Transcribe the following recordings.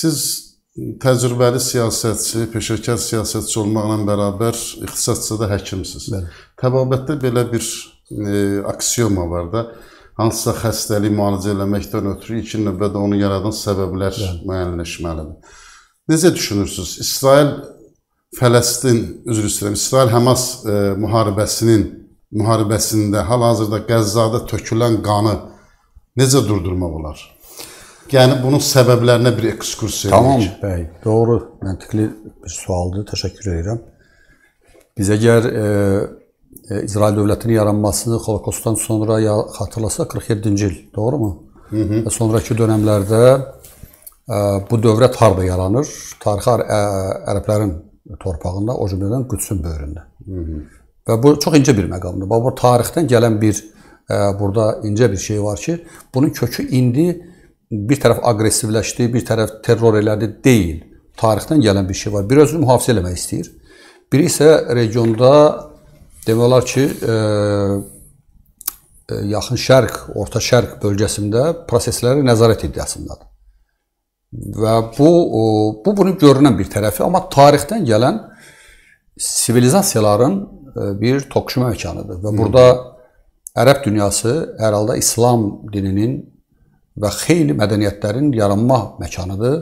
Siz təcrübəli siyasətçi, peşəkar siyasətçi olmaqla bərabər ixtisasda da həkimsiniz. Bəli. Təbabətdə belə bir e, aksiyoma var da, hansısa xəstəliyi müalicə eləməkdən ötürü ilkin növbədə onu yaradan səbəblər Bəli. müəyyənləşməlidir. Necə düşünürsüz? İsrail Fələstin, üzr istəyirəm, İsrail Həmas e, müharibəsinin müharibəsində hal-hazırda Qəzzada tökülən qanı necə durdurmaq olar? Yəni bunun səbəblərinə bir ekskurs edirik. Tamam, bəy, doğru, məntiqli bir sualdır. Təşəkkür edirəm. Biz əgər e, e, İsrail dövlətinin yaranmasını Holokostdan sonra ya xatırlasaq 47-ci il, doğrumu? Hı -hı. Və sonrakı dövrlərdə e, bu dövlət harda yaranır? Tarixi ə, e, ərəblərin torpağında, o cümlədən Qüdsün böyründə. Hı -hı. Və bu çox incə bir məqamdır. Bu tarixdən gələn bir e, burada incə bir şey var ki, bunun kökü indi bir tərəf aqressivləşdi, bir tərəf terror elədi deyil. Tarixdən gələn bir şey var. Bir özünü mühafizə eləmək istəyir. Biri isə regionda demək olar ki, e, e yaxın şərq, orta şərq bölgəsində prosesləri nəzarət iddiasındadır. Və bu o, bu bunun görünən bir tərəfi, amma tarixdən gələn sivilizasiyaların e, bir toqquşma məkanıdır və burada Ərəb dünyası hər halda İslam dininin və xeyli mədəniyyətlərin yaranma məkanıdır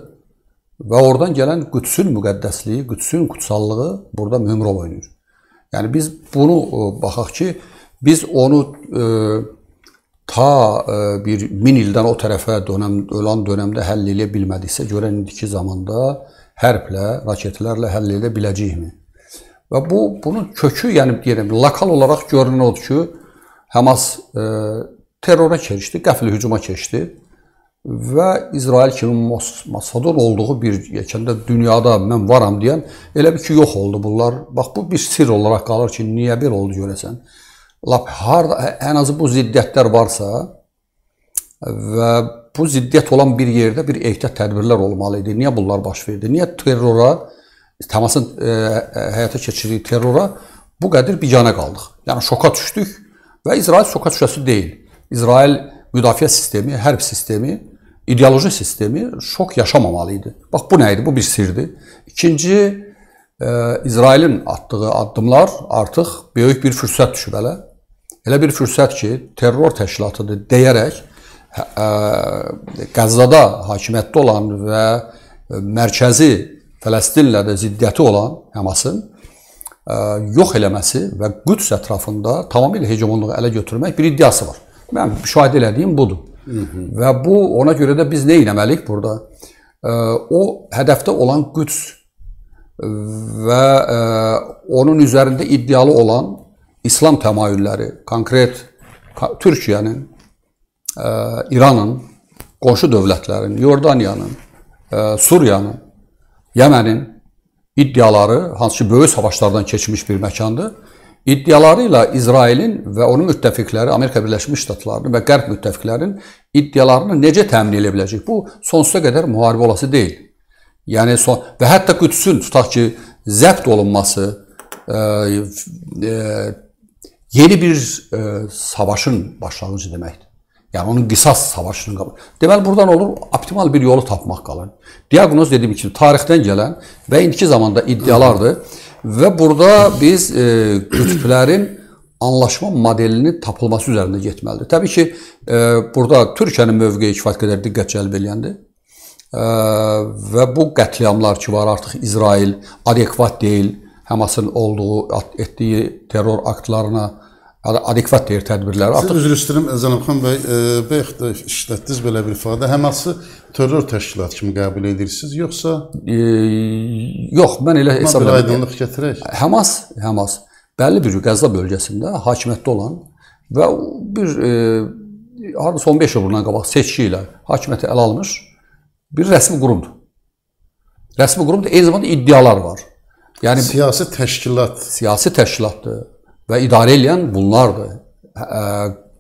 və oradan gələn Qüdsün müqəddəsliyi, Qüdsün kutsallığı burada mühüm rol oynayır. Yəni biz bunu e, baxaq ki, biz onu e, ta e, bir 1000 ildən o tərəfə dönəm olan dönəmdə həll edə bilmədiksə, görən indiki zamanda hərblə, raketlərlə həll edə biləcəyikmi? Və bu bunun kökü, yəni deyirəm, lokal olaraq görünür odur ki, Həmas e, terrora keçdi, qəfil hücuma keçdi və İsrail kimi Mos Masador olduğu bir yekəndə dünyada mən varam deyən elə bir ki yox oldu bunlar. Bax bu bir sirr olaraq qalır ki, niyə belə oldu görəsən? Lap harda ən azı bu ziddiyyətlər varsa və bu ziddiyyət olan bir yerdə bir ehtiyat tədbirlər olmalı idi. Niyə bunlar baş verdi? Niyə terrora təmasın e, e, həyata keçirdiyi terrora bu qədər biganə qaldıq? Yəni şoka düşdük və İsrail şoka düşəsi deyil. İsrail müdafiə sistemi, hərb sistemi ideoloji sistemi şok yaşamamalı idi. Bax bu nə idi? Bu bir sirdir. İkinci e, İsrailin atdığı addımlar artıq böyük bir fürsət düşüb hələ. Elə bir fürsət ki, terror təşkilatıdır deyərək ə, hə, e, Qəzzada hakimiyyətdə olan və mərkəzi Fələstinlə də ziddiyyəti olan Həmasın ə, e, yox eləməsi və Qüds ətrafında tamamilə hegemonluğu ələ götürmək bir iddiası var. Mən müşahidə elədiyim budur. Və bu ona görə də biz nə etməliyik burada? O hədəfdə olan güc və e, onun üzərində iddialı olan İslam təmayülləri, konkret Türkiyənin, e, İranın, qonşu dövlətlərin, Yordaniyanın, e, Suriyanın, Yəmənin iddiaları hansı ki böyük savaşlardan keçmiş bir məkandır. İddiaları ilə İsrailin və onun müttəfiqləri, Amerika Birləşmiş Ştatlarının və Qərb müttəfiqlərinin iddialarını necə təmin edə biləcək? Bu sonsuza qədər müharibə olası deyil. Yəni son və hətta Qüdsün tutaq ki, zəbt olunması e, e, yeni bir e, savaşın başlanğıcı deməkdir. Yəni onun qisas savaşının qalır. Deməli burdan olur optimal bir yolu tapmaq qalır. Diaqnoz dediyim kimi tarixdən gələn və indiki zamanda iddialardır. Hı. Və burada biz e, qütblərin anlaşma modelinin tapılması üzərində getməlidir. Təbii ki, e, burada Türkiyənin mövqeyi kifayət qədər diqqət cəlb eləyəndir. E, və bu qətliamlar ki var, artıq İsrail adekvat deyil. Həmasın olduğu etdiyi terror aktlarına adekvat deyir tədbirləri. Siz Artıq üzr istəyirəm Zənabxan bəy, e, bəy işlətdiniz belə bir ifadə. Həması terror təşkilatı kimi qəbul edirsiniz, yoxsa e, yox, mən elə hesab edirəm. Aydınlıq gətirək. Həmas, Həmas bəlli bir Qəzza bölgəsində hakimiyyətdə olan və bir e, hardasa 15 il bundan qabaq seçki ilə hakimiyyəti ələ almış bir rəsmi qurumdur. Rəsmi qurumda eyni zamanda iddialar var. Yəni siyasi təşkilat. Siyasi təşkilatdır və idarə edən bunlardır. Hə, e,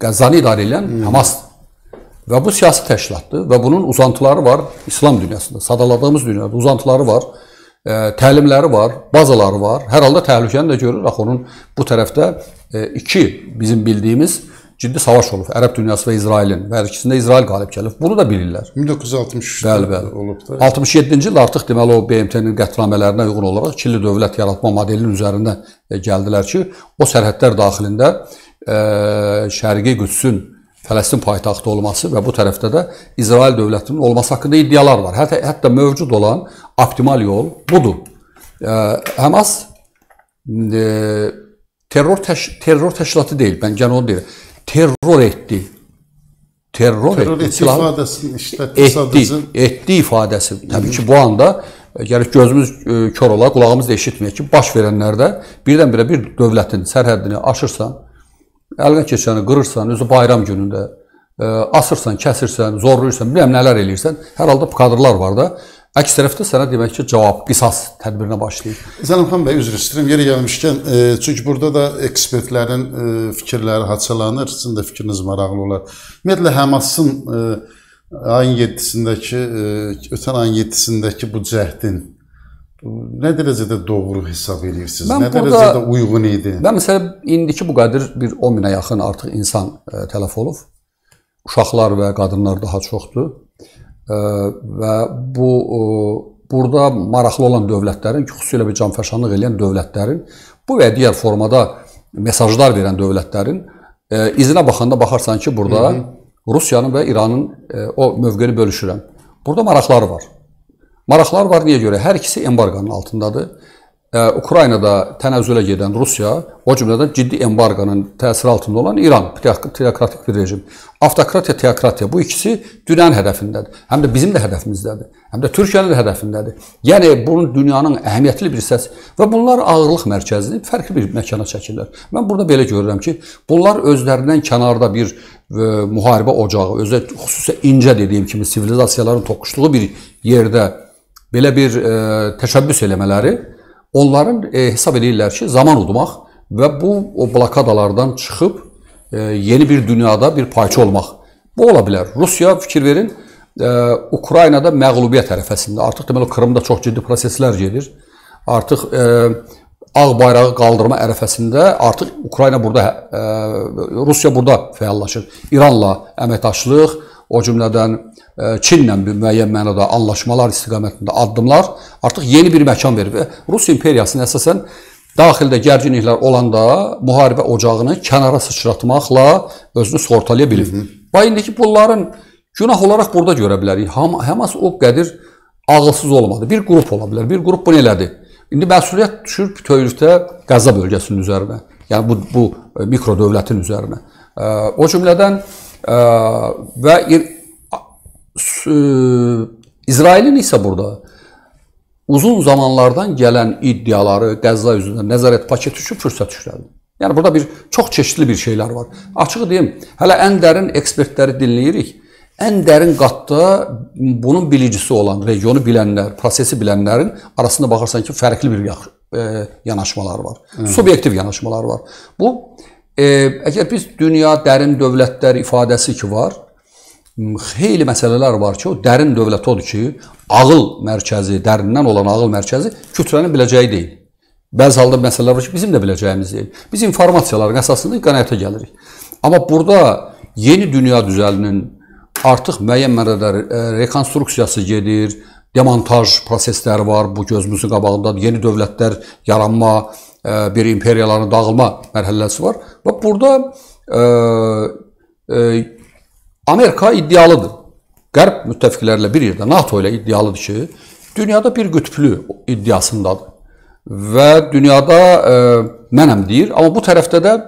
Qəzzanı idarə edən Həmasdır. Və bu siyasi təşkilatdır və bunun uzantıları var İslam dünyasında. Sadaladığımız dünyada uzantıları var. Ə, e, təlimləri var, bazaları var. Hər halda təhlükəni də görür. Axı onun bu tərəfdə ə, e, iki bizim bildiyimiz ciddi savaş olub. Ərəb dünyası və İsrailin və hər ikisində İsrail qalib gəlib. Bunu da bilirlər. 1963-də bəli, bəli. olub da. 67-ci il artıq deməli o BMT-nin qətnamələrinə uyğun olaraq Çilli dövlət yaratma modelinin üzərində e, gəldilər ki, o sərhədlər daxilində ə, e, Şərqi Qüdsün Fələstin paytaxtı olması və bu tərəfdə də İsrail dövlətinin olması haqqında iddialar var. Hətta hətta mövcud olan optimal yol budur. E, Həmas terror təş terror təşkilatı deyil. Mən gənə onu deyirəm terror etdi. Terror, terror etdi. etdi ifadəsini işte etdi, etdi ifadəsi. Təbii ki, bu anda yəni gözümüz e, kör ola, qulağımız da eşitmir ki, baş verənlərdə birdən-birə bir dövlətin sərhəddini aşırsan, əlinə keçəni qırırsan, özü bayram günündə ə, e, asırsan, kəsirsən, zorlayırsan, bilməm nələr eləyirsən. Hər halda bu kadrlar var da. Əks tərəfdə sənə demək ki, cavab qisas tədbirinə başlayır. Zənabxan bəy üzr istəyirəm yeri gəlmişkən, e, çünki burada da ekspertlərin e, fikirləri haçalanır, sizin də fikriniz maraqlı olar. Ümumiyyətlə Həmasın e, ayın 7-sindəki e, ötən ayın 7-sindəki bu cəhdin nə dərəcədə doğru hesab edirsiniz? Mən nə burada, dərəcədə uyğun idi? Mən məsələn indiki bu qədər bir 10 minə yaxın artıq insan e, tələf olub. Uşaqlar və qadınlar daha çoxdur və bu e, burada maraqlı olan dövlətlərin, xüsusilə bir canfəşanlıq edən dövlətlərin, bu və digər formada mesajlar verən dövlətlərin e, izinə baxanda baxarsan ki, burada Hı -hı. Rusiyanın və İranın e, o mövqeyini bölüşürəm. Burada maraqları var. Maraqlar var niyə görə? Hər ikisi embarqanın altındadır. Ukraynada tənəzzülə gedən Rusiya, o cümlədən ciddi embarqanın təsiri altında olan İran, teokratik bir rejim, avtokratiya, teokratiya bu ikisi dünyanın hədəfindədir. Həm də bizim də hədəfimizdədir. Həm də Türkiyənin də hədəfindədir. Yəni bunun dünyanın əhəmiyyətli bir hissəsi və bunlar ağırlıq mərkəzini fərqli bir məkana çəkirlər. Mən burada belə görürəm ki, bunlar özlərindən kənarda bir və, e, müharibə ocağı, özə xüsusilə incə dediyim kimi sivilizasiyaların toqquşduğu bir yerdə belə bir ə, e, təşəbbüs eləmələri Onların e, hesab edirlər ki, zaman udmaq və bu o blokadalardan çıxıb e, yeni bir dünyada bir payçı olmaq. Bu ola bilər. Rusiya fikir verin, e, Ukraynada məğlubiyyət tərəfəsində. Artıq deməli Krımda çox ciddi proseslər gedir. Artıq e, ağ bayrağı qaldırma ərəfəsində artıq Ukrayna burada e, Rusiya burada fəallaşır. İranla əməkdaşlıq, o cümlədən e, Çinlə bir müəyyən mənada anlaşmalar istiqamətində addımlar artıq yeni bir məkan verir və Rus imperiyasının əsasən daxildə gərginliklər olanda müharibə ocağını kənara sıçratmaqla özünü sığortalaya bilir. Və indiki bunların günah olaraq burada görə bilərik. Ham Həmas o qədir ağılsız olmadı. Bir qrup ola bilər. Bir qrup bunu elədi. İndi məsuliyyət düşür bütövlükdə Qəzza bölgəsinin üzərinə. Yəni bu bu e, mikro dövlətin üzərinə. E, o cümlədən və İsrailin isə burada uzun zamanlardan gələn iddiaları Qəzza üzrində nəzarət paketi üçün fürsət işlədi. Yəni burada bir çox çeşidli bir şeylər var. Açığı deyim, hələ ən dərin ekspertləri dinləyirik. Ən dərin qatda bunun bilicisi olan, regionu bilənlər, prosesi bilənlərin arasında baxırsan ki, fərqli bir yaxşı, e, yanaşmalar var. Hı. Subyektiv yanaşmalar var. Bu E, əgər biz dünya dərin dövlətlər ifadəsi ki var, xeyli məsələlər var ki, o dərin dövlət odur ki, ağıl mərkəzi, dərindən olan ağıl mərkəzi kütlənin biləcəyi deyil. Bəzi halda məsələlər var ki, bizim də biləcəyimiz deyil. Biz informasiyaların əsasında qənaətə gəlirik. Amma burada yeni dünya düzəlinin artıq müəyyən mənada rekonstruksiyası gedir, demontaj prosesləri var, bu gözümüzün qabağındadır. Yeni dövlətlər yaranma, e, bir imperiyaların dağılma mərhələsi var və burada e, e, Amerika iddialıdır. Qərb müttəfiqlərlə bir yerdə NATO ilə iddialıdır ki, dünyada bir qütblü iddiasındadır və dünyada e, mənəm deyir, amma bu tərəfdə də e,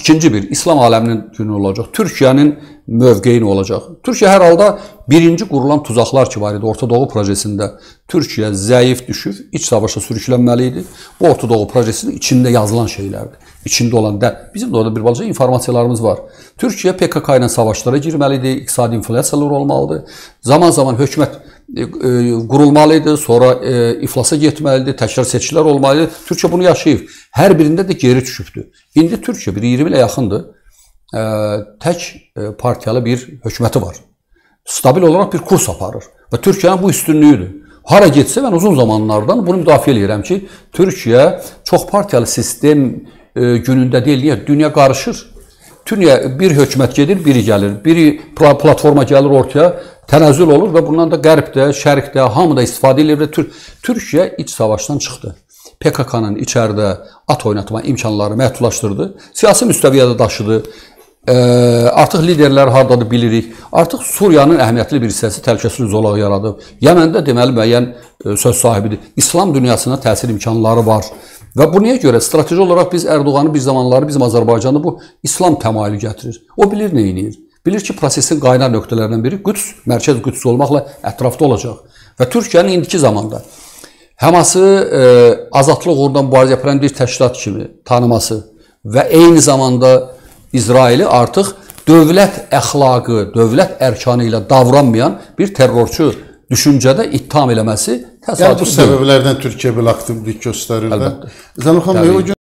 İkinci bir, İslam aləminin günü olacaq. Türkiyənin mövqeyi nə olacaq? Türkiyə hər halda birinci qurulan tuzaqlar ki var idi Orta Doğu projesində. Türkiyə zəif düşür, iç savaşa sürüklənməli idi. Bu Orta Doğu projesinin içində yazılan şeylərdir. İçində olan da bizim də orada bir balaca informasiyalarımız var. Türkiyə PKK ilə savaşlara girməli idi, iqtisadi inflyasiyalar olmalıdır. Zaman-zaman hökumət E, qurulmalı idi, sonra e, iflasa getməlidir, təkrar seçkilər olmalı idi. Türkiyə bunu yaşayıb. Hər birində də geri düşübdü. İndi Türkiyə bir 20 ilə yaxındır. E, tək e, partiyalı bir hökuməti var. Stabil olaraq bir kurs aparır və Türkiyənin bu üstünlüyüdür. Hara getsə mən uzun zamanlardan bunu müdafiə edirəm ki, Türkiyə çox partiyalı sistem e, günündə deyil, niyə dünya qarışır? Dünya bir hökumət gedir, biri gəlir. Biri platforma gəlir ortaya, tənəzzül olur və bundan da qərbdə, şərqdə hamı da istifadə edir və Türk Türkiyə iç savaşdan çıxdı. PKK-nın içəridə at oynatma imkanları məhdudlaşdırdı. Siyasi müstəviyyədə daşıdı. E, artıq liderlər hardadır bilirik. Artıq Suriyanın əhəmiyyətli bir hissəsi təhlükəsiz zolaq yaradıb. Yəməndə deməli müəyyən söz sahibidir. İslam dünyasına təsir imkanları var. Və bu niyə görə? Strateji olaraq biz Ərdoğanı bir zamanları bizim Azərbaycanı bu İslam təmayülü gətirir. O bilir nə edir. Bilir ki, prosesin qaynar nöqtələrindən biri Qüds, mərkəz Qüds olmaqla ətrafda olacaq. Və Türkiyənin indiki zamanda Həması e, azadlıq uğrunda mübarizə aparan bir təşkilat kimi tanıması və eyni zamanda İsraili artıq dövlət əxlaqı, dövlət ərkanı ilə davranmayan bir terrorçu düşüncədə ittiham eləməsi təsadüf deyil. Yəni bu səbəblərdən Türkiyə belə aktivlik göstərir də. Zəmin xanım, o gün